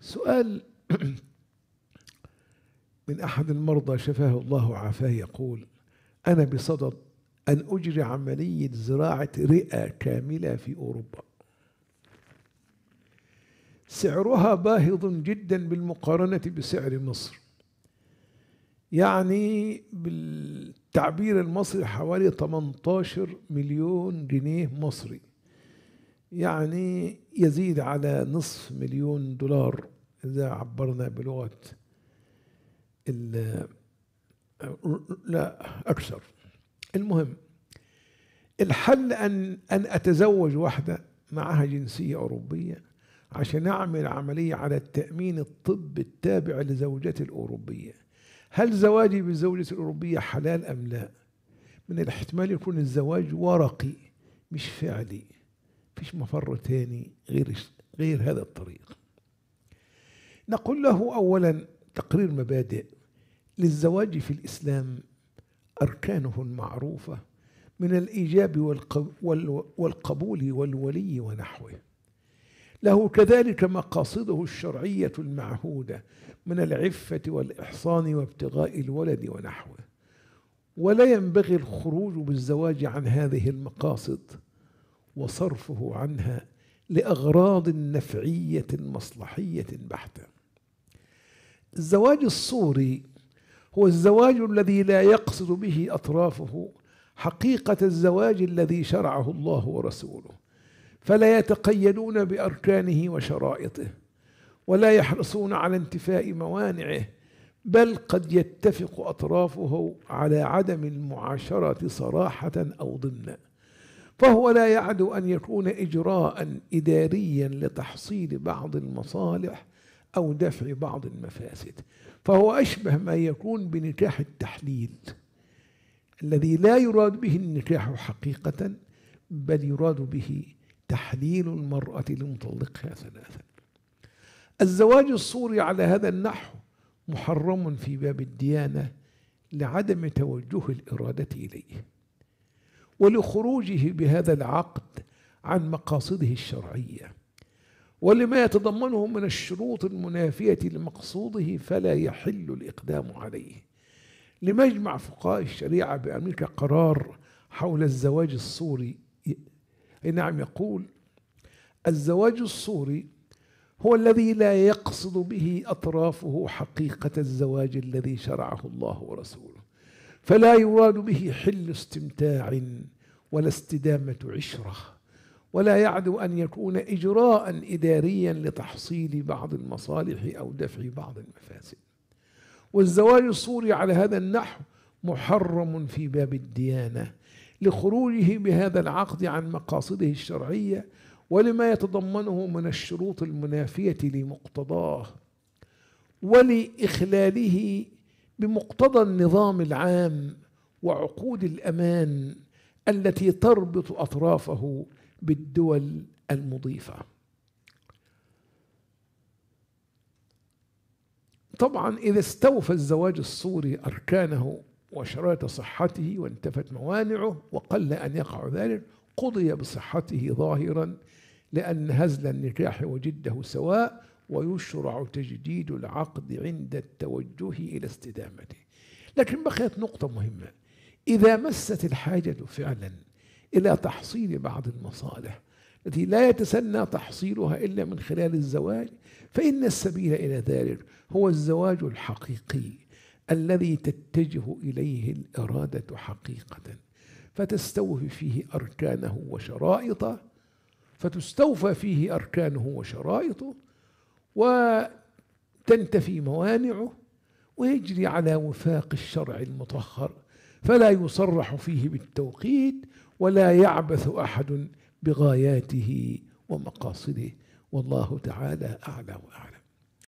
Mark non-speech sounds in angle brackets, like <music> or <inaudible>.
سؤال <clears throat> من أحد المرضى شفاه الله وعافاه يقول أنا بصدد أن أجري عملية زراعة رئة كاملة في أوروبا سعرها باهظ جدا بالمقارنة بسعر مصر يعني بالتعبير المصري حوالي 18 مليون جنيه مصري يعني يزيد على نصف مليون دولار إذا عبرنا بلغة لا أكثر المهم الحل أن أن أتزوج واحدة معها جنسية أوروبية عشان أعمل عملية على التأمين الطبي التابع لزوجتي الأوروبية هل زواجي بالزوجة الأوروبية حلال أم لا؟ من الاحتمال يكون الزواج ورقي مش فعلي فيش مفر تاني غير غير هذا الطريق نقول له اولا تقرير مبادئ للزواج في الاسلام اركانه المعروفه من الايجاب والقبول والولي ونحوه له كذلك مقاصده الشرعيه المعهوده من العفه والاحصان وابتغاء الولد ونحوه ولا ينبغي الخروج بالزواج عن هذه المقاصد وصرفه عنها لاغراض نفعيه مصلحيه بحته الزواج الصوري هو الزواج الذي لا يقصد به اطرافه حقيقه الزواج الذي شرعه الله ورسوله فلا يتقيدون باركانه وشرائطه ولا يحرصون على انتفاء موانعه بل قد يتفق اطرافه على عدم المعاشره صراحه او ضمنا فهو لا يعدو ان يكون اجراء اداريا لتحصيل بعض المصالح او دفع بعض المفاسد فهو اشبه ما يكون بنكاح التحليل الذي لا يراد به النكاح حقيقه بل يراد به تحليل المراه لمطلقها ثلاثا الزواج الصوري على هذا النحو محرم في باب الديانه لعدم توجه الاراده اليه ولخروجه بهذا العقد عن مقاصده الشرعيه ولما يتضمنه من الشروط المنافيه لمقصوده فلا يحل الاقدام عليه لمجمع فقهاء الشريعه بامريكا قرار حول الزواج الصوري نعم يقول الزواج الصوري هو الذي لا يقصد به اطرافه حقيقه الزواج الذي شرعه الله ورسوله فلا يراد به حل استمتاع ولا استدامة عشرة ولا يعدو أن يكون إجراء إداريا لتحصيل بعض المصالح أو دفع بعض المفاسد والزواج الصوري على هذا النحو محرم في باب الديانة لخروجه بهذا العقد عن مقاصده الشرعية ولما يتضمنه من الشروط المنافية لمقتضاه ولإخلاله بمقتضى النظام العام وعقود الامان التي تربط اطرافه بالدول المضيفه طبعا اذا استوفى الزواج الصوري اركانه وشرات صحته وانتفت موانعه وقل ان يقع ذلك قضي بصحته ظاهرا لان هزل النكاح وجده سواء ويشرع تجديد العقد عند التوجه إلى استدامته لكن بقيت نقطة مهمة إذا مست الحاجة فعلا إلى تحصيل بعض المصالح التي لا يتسنى تحصيلها إلا من خلال الزواج فإن السبيل إلى ذلك هو الزواج الحقيقي الذي تتجه إليه الإرادة حقيقة فتستوفي فيه أركانه وشرائطه فتستوفى فيه أركانه وشرائطه وتنتفي موانعه ويجري على وفاق الشرع المطهر فلا يصرح فيه بالتوقيت ولا يعبث احد بغاياته ومقاصده والله تعالى اعلى واعلم